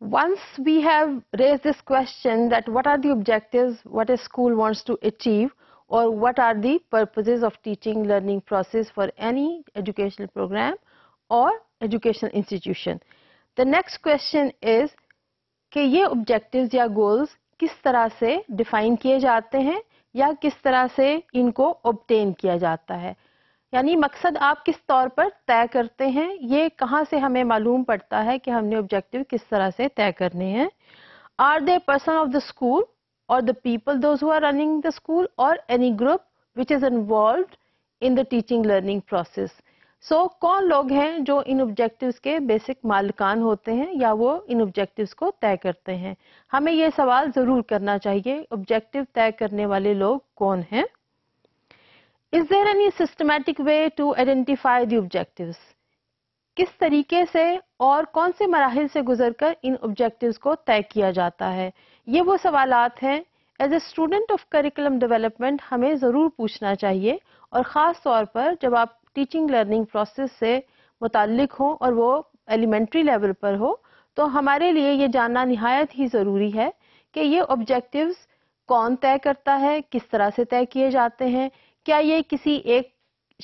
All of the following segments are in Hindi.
once we have raised this question that what are the objectives, what a school wants to achieve or what are the purposes of teaching learning process for any educational program or educational institution. The next question is ke ye objectives ya goals kis tarah se define kiye jate hain ya kis tarah se inko obtain kiya jata hai यानी मकसद आप किस तौर पर तय करते हैं ये कहाँ से हमें मालूम पड़ता है कि हमने ऑब्जेक्टिव किस तरह से तय करने हैं are they person of the school और the people those who are running the school और any group which is involve in the teaching learning process so कौन लोग हैं जो इन ऑब्जेक्टिव्स के बेसिक मालिकान होते हैं या वो इन ऑब्जेक्टिव्स को तय करते हैं हमें ये सवाल ज़रूर करना चाहिए ऑब्जेक्टिव तय करने वाले लोग कौन हैं is there any systematic way to identify the objective किस तरीके से और कौन से मराहल से गुजर कर इन ऑब्जेक्टिव को तय किया जाता है ये वो सवाल हैं as a student of curriculum development हमें ज़रूर पूछना चाहिए और ख़ास तौर पर जब आप टीचिंग लर्निंग प्रोसेस से मुतक हों और वो एलिमेंट्री लेवल पर हो तो हमारे लिए ये जानना नहायत ही ज़रूरी है कि ये ऑब्जेक्टिव्स कौन तय करता है किस तरह से तय किए जाते हैं क्या ये किसी एक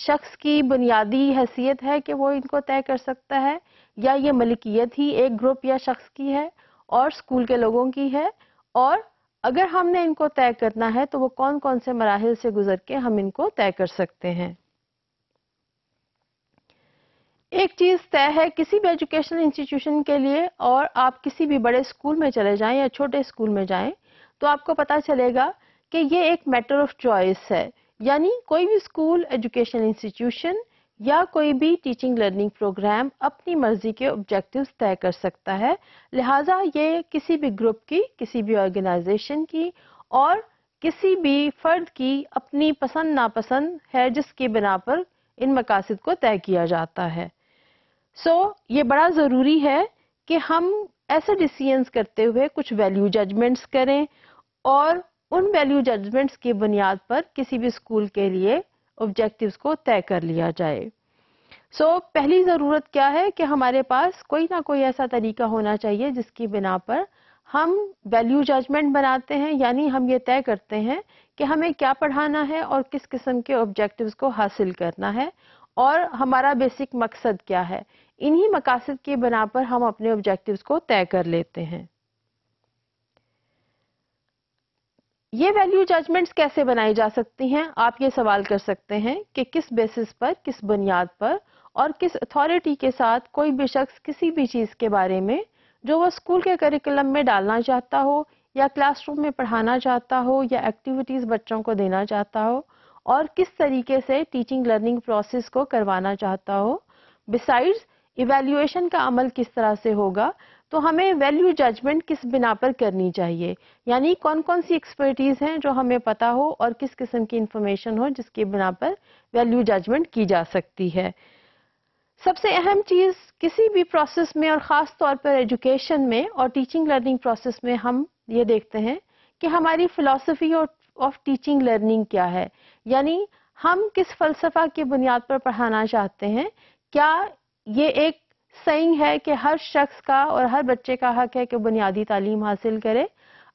शख्स की बुनियादी हैसियत है कि वो इनको तय कर सकता है या ये मलिकियत ही एक ग्रुप या शख्स की है और स्कूल के लोगों की है और अगर हमने इनको तय करना है तो वो कौन कौन से मराहल से गुजर के हम इनको तय कर सकते हैं एक चीज तय है किसी भी एजुकेशनल इंस्टीट्यूशन के लिए और आप किसी भी बड़े स्कूल में चले जाएं या छोटे स्कूल में जाएं तो आपको पता चलेगा कि ये एक मैटर ऑफ चॉइस है यानी कोई भी स्कूल एजुकेशन इंस्टीट्यूशन या कोई भी टीचिंग लर्निंग प्रोग्राम अपनी मर्जी के ऑब्जेक्टिव्स तय कर सकता है लिहाजा ये किसी भी ग्रुप की किसी भी ऑर्गेनाइजेशन की और किसी भी फर्द की अपनी पसंद नापसंद है जिसके बिना पर इन मकासद को तय किया जाता है सो so, ये बड़ा ज़रूरी है कि हम ऐसे डिसीजंस करते हुए कुछ वैल्यू जजमेंट्स करें और उन वैल्यू जजमेंट्स की बुनियाद पर किसी भी स्कूल के लिए ऑब्जेक्टिव्स को तय कर लिया जाए सो so, पहली ज़रूरत क्या है कि हमारे पास कोई ना कोई ऐसा तरीका होना चाहिए जिसकी बिना पर हम वैल्यू जजमेंट बनाते हैं यानी हम ये तय करते हैं कि हमें क्या पढ़ाना है और किस किस्म के ऑब्जेक्टिव्स को हासिल करना है और हमारा बेसिक मकसद क्या है इन्हीं मकासद के बना पर हम अपने ऑब्जेक्टिव्स को तय कर लेते हैं ये वैल्यू जजमेंट्स कैसे बनाई जा सकती हैं आप ये सवाल कर सकते हैं कि किस बेसिस पर किस बुनियाद पर और किस अथॉरिटी के साथ कोई भी शख्स किसी भी चीज़ के बारे में जो वह स्कूल के करिकुलम में डालना चाहता हो या क्लासरूम में पढ़ाना चाहता हो या एक्टिविटीज़ बच्चों को देना चाहता हो और किस तरीके से टीचिंग लर्निंग प्रोसेस को करवाना चाहता हो बिसाइड्स इवेल्यूएशन का अमल किस तरह से होगा तो हमें वैल्यू जजमेंट किस बिना पर करनी चाहिए यानी कौन कौन सी एक्सपर्टीज हैं जो हमें पता हो और किस किस्म की इंफॉर्मेशन हो जिसके बिना पर वैल्यू जजमेंट की जा सकती है सबसे अहम चीज़ किसी भी प्रोसेस में और ख़ास तौर पर एजुकेशन में और टीचिंग लर्निंग प्रोसेस में हम ये देखते हैं कि हमारी और ऑफ टीचिंग लर्निंग क्या है यानी हम किस फ़लसफ़ा की बुनियाद पर पढ़ाना चाहते हैं क्या ये एक सही है कि हर शख्स का और हर बच्चे का हक है कि बुनियादी तालीम हासिल करे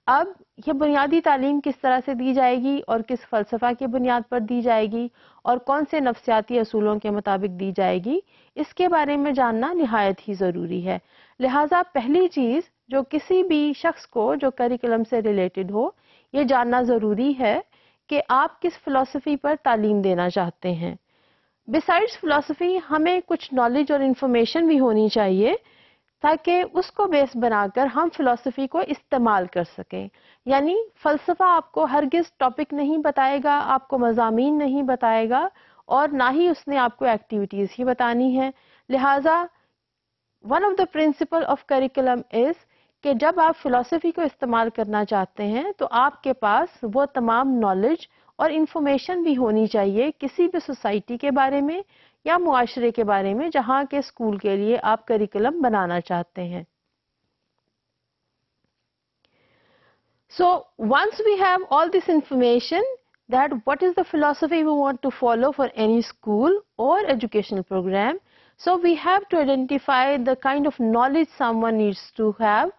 अब यह बुनियादी तालीम किस तरह से दी जाएगी और किस फलसफा की बुनियाद पर दी जाएगी और कौन से नफसियाती असूलों के मुताबिक दी जाएगी इसके बारे में जानना नहायत ही ज़रूरी है लिहाजा पहली चीज़ जो किसी भी शख्स को जो करिकुलम से रिलेटेड हो ये जानना ज़रूरी है कि आप किस फिलोसफी पर तालीम देना चाहते हैं बिसाइड्स फ़िलासफ़ी हमें कुछ नॉलेज और इन्फॉर्मेशन भी होनी चाहिए ताकि उसको बेस बनाकर हम फिलासफी को इस्तेमाल कर सकें यानी फ़लसफ़ा आपको हरगिज़ टॉपिक नहीं बताएगा आपको मजामी नहीं बताएगा और ना ही उसने आपको एक्टिविटीज़ ही बतानी है लिहाजा one of the principal of curriculum is कि जब आप फ़िलासफ़ी को इस्तेमाल करना चाहते हैं तो आपके पास वो तमाम नॉलेज और इन्फॉर्मेशन भी होनी चाहिए किसी भी सोसाइटी के बारे में या मुआशरे के बारे में जहाँ के स्कूल के लिए आप करिकुलम बनाना चाहते हैं So once we have all this information that what is the philosophy we want to follow for any school or educational program, so we have to identify the kind of knowledge someone needs to have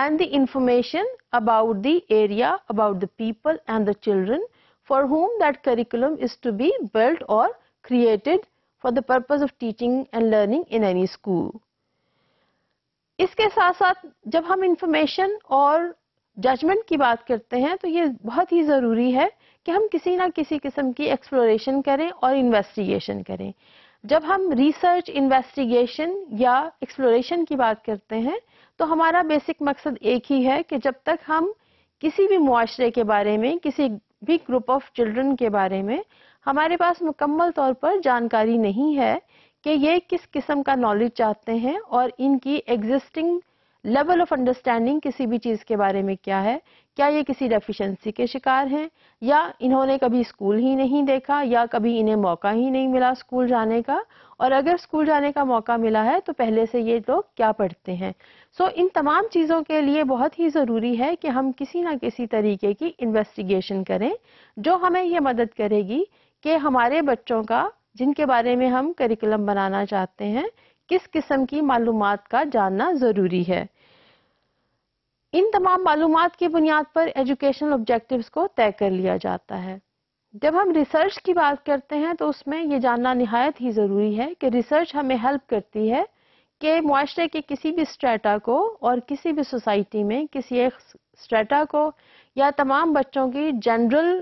and the information about the area, about the people and the children for whom that curriculum is to be built or created for the purpose of teaching and learning in any school. इसके साथ साथ जब हम इंफॉर्मेशन और जजमेंट की बात करते हैं तो ये बहुत ही ज़रूरी है कि हम किसी ना किसी किस्म की एक्सप्लोरेशन करें और इन्वेस्टिगेशन करें जब हम रिसर्च इन्वेस्टिगेशन या एक्सप्लोरेशन की बात करते हैं तो हमारा बेसिक मकसद एक ही है कि जब तक हम किसी भी मुआरे के बारे में किसी भी ग्रुप ऑफ चिल्ड्रन के बारे में हमारे पास मुकम्मल तौर पर जानकारी नहीं है कि ये किस किस्म का नॉलेज चाहते हैं और इनकी एग्जिस्टिंग लेवल ऑफ अंडरस्टैंडिंग किसी भी चीज़ के बारे में क्या है क्या ये किसी डेफिशिएंसी के शिकार हैं या इन्होंने कभी स्कूल ही नहीं देखा या कभी इन्हें मौका ही नहीं मिला स्कूल जाने का और अगर स्कूल जाने का मौका मिला है तो पहले से ये लोग क्या पढ़ते हैं सो so, इन तमाम चीज़ों के लिए बहुत ही ज़रूरी है कि हम किसी ना किसी तरीके की इन्वेस्टिगेशन करें जो हमें ये मदद करेगी कि हमारे बच्चों का जिनके बारे में हम करिकुलम बनाना चाहते हैं किस किस्म की मालूम का जानना ज़रूरी है इन तमाम मालूम की बुनियाद पर एजुकेशनल ऑब्जेक्टिव्स को तय कर लिया जाता है जब हम रिसर्च की बात करते हैं तो उसमें ये जानना नहायत ही ज़रूरी है कि रिसर्च हमें हेल्प करती है कि मुआरे के किसी भी स्ट्रेटा को और किसी भी सोसाइटी में किसी एक स्ट्रेटा को या तमाम बच्चों की जनरल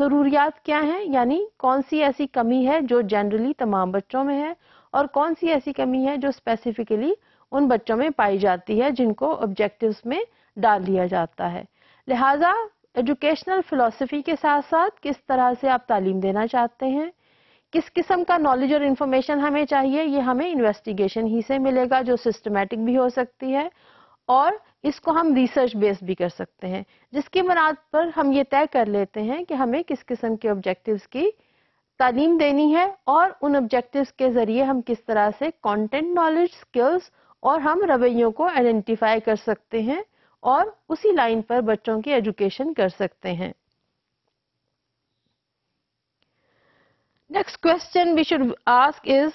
ज़रूरियात क्या हैं यानी कौन सी ऐसी कमी है जो जनरली तमाम बच्चों में है और कौन सी ऐसी कमी है जो स्पेसिफिकली उन बच्चों में पाई जाती है जिनको ऑब्जेक्टिव्स में डाल दिया जाता है लिहाजा एजुकेशनल फ़िलासफ़ी के साथ साथ किस तरह से आप तालीम देना चाहते हैं किस किस्म का नॉलेज और इंफॉर्मेशन हमें चाहिए ये हमें इन्वेस्टिगेशन ही से मिलेगा जो सिस्टमेटिक भी हो सकती है और इसको हम रिसर्च बेस भी कर सकते हैं जिसके बुनियाद पर हम ये तय कर लेते हैं कि हमें किस किस्म के ऑब्जेक्टिव्स की तालीम देनी है और उन ऑब्जेक्टिव्स के ज़रिए हम किस तरह से कॉन्टेंट नॉलेज स्किल्स और हम रवैयों को आइडेंटिफाई कर सकते हैं और उसी लाइन पर बच्चों की एजुकेशन कर सकते हैं next question we should ask is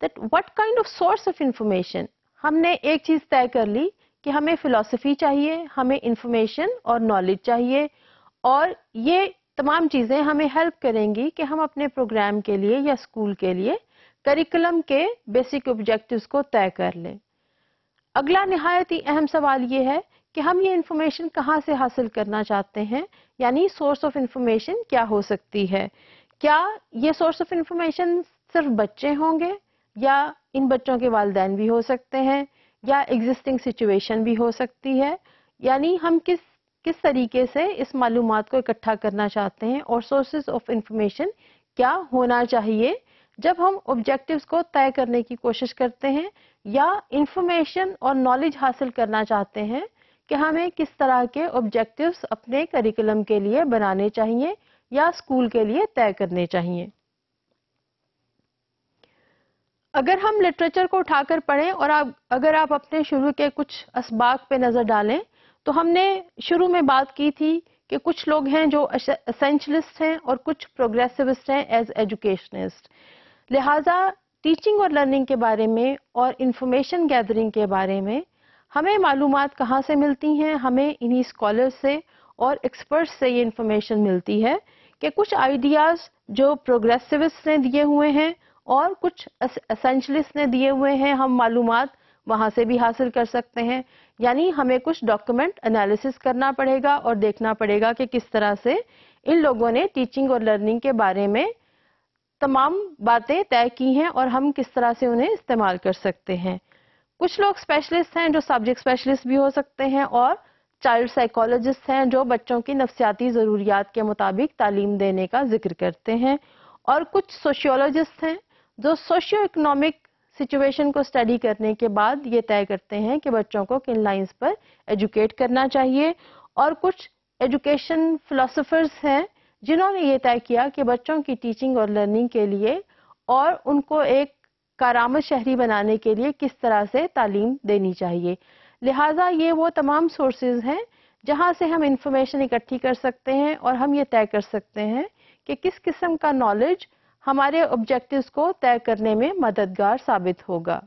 that what kind of source of information हमने एक चीज तय कर ली कि हमें फिलोसफी चाहिए हमें इंफॉर्मेशन और नॉलेज चाहिए और ये तमाम चीज़ें हमें हेल्प करेंगी कि हम अपने प्रोग्राम के लिए या स्कूल के लिए करिकुलम के बेसिक ऑब्जेक्टिव्स को तय कर लें अगला नहायत ही अहम सवाल ये है कि हम ये इंफॉर्मेशन कहाँ से हासिल करना चाहते हैं यानी सोर्स ऑफ इन्फॉर्मेशन क्या हो सकती है क्या ये सोर्स ऑफ इन्फॉर्मेशन सिर्फ बच्चे होंगे या इन बच्चों के वालदेन भी हो सकते हैं या एग्जिस्टिंग सिचुएशन भी हो सकती है यानी हम किस किस तरीके से इस मालूम को इकट्ठा करना चाहते हैं और सोर्सेज ऑफ इंफॉर्मेशन क्या होना चाहिए जब हम ऑब्जेक्टिव्स को तय करने की कोशिश करते हैं या इंफॉर्मेशन और नॉलेज हासिल करना चाहते हैं कि हमें किस तरह के ऑब्जेक्टिव्स अपने करिकुलम के लिए बनाने चाहिए या स्कूल के लिए तय करने चाहिए अगर हम लिटरेचर को उठाकर पढ़ें और आप अगर आप अपने शुरू के कुछ इसबाक पे नज़र डालें तो हमने शुरू में बात की थी कि कुछ लोग हैं जो असेंशलिस्ट हैं और कुछ प्रोग्रेसिविस्ट हैं एज एजुकेशनिस्ट लिहाजा टीचिंग और लर्निंग के बारे में और इंफॉर्मेशन गैदरिंग के बारे में हमें मालूम कहाँ से मिलती हैं हमें इन्हीं स्कॉलर से और एक्सपर्ट से ये इन्फॉर्मेशन मिलती है कि कुछ आइडियाज़ जो प्रोग्रेसिविस्ट ने दिए हुए हैं और कुछ असेंशलिस्ट ने दिए हुए हैं हम मालूम वहाँ से भी हासिल कर सकते हैं यानी हमें कुछ डॉक्यूमेंट एनालिसिस करना पड़ेगा और देखना पड़ेगा कि किस तरह से इन लोगों ने टीचिंग और लर्निंग के बारे में तमाम बातें तय की हैं और हम किस तरह से उन्हें इस्तेमाल कर सकते हैं कुछ लोग स्पेशलिस्ट हैं जो सब्जेक्ट स्पेशलिस्ट भी हो सकते हैं और चाइल्ड साइकोलॉजिस्ट हैं जो बच्चों की नफसियाती ज़रूरियात के मुताबिक तालीम देने का जिक्र करते हैं और कुछ सोशियोलॉजिस्ट हैं जो सोशियो इकनॉमिक सिचुएशन को स्टडी करने के बाद ये तय करते हैं कि बच्चों को किन लाइंस पर एजुकेट करना चाहिए और कुछ एजुकेशन फिलोसफर्स हैं जिन्होंने ये तय किया कि बच्चों की टीचिंग और लर्निंग के लिए और उनको एक कारामद शहरी बनाने के लिए किस तरह से तालीम देनी चाहिए लिहाजा ये वो तमाम सोर्सेज हैं जहाँ से हम इंफॉर्मेशन इकट्ठी कर सकते हैं और हम ये तय कर सकते हैं कि किस किस्म का नॉलेज हमारे ऑब्जेक्टिव को तय करने में मददगार साबित होगा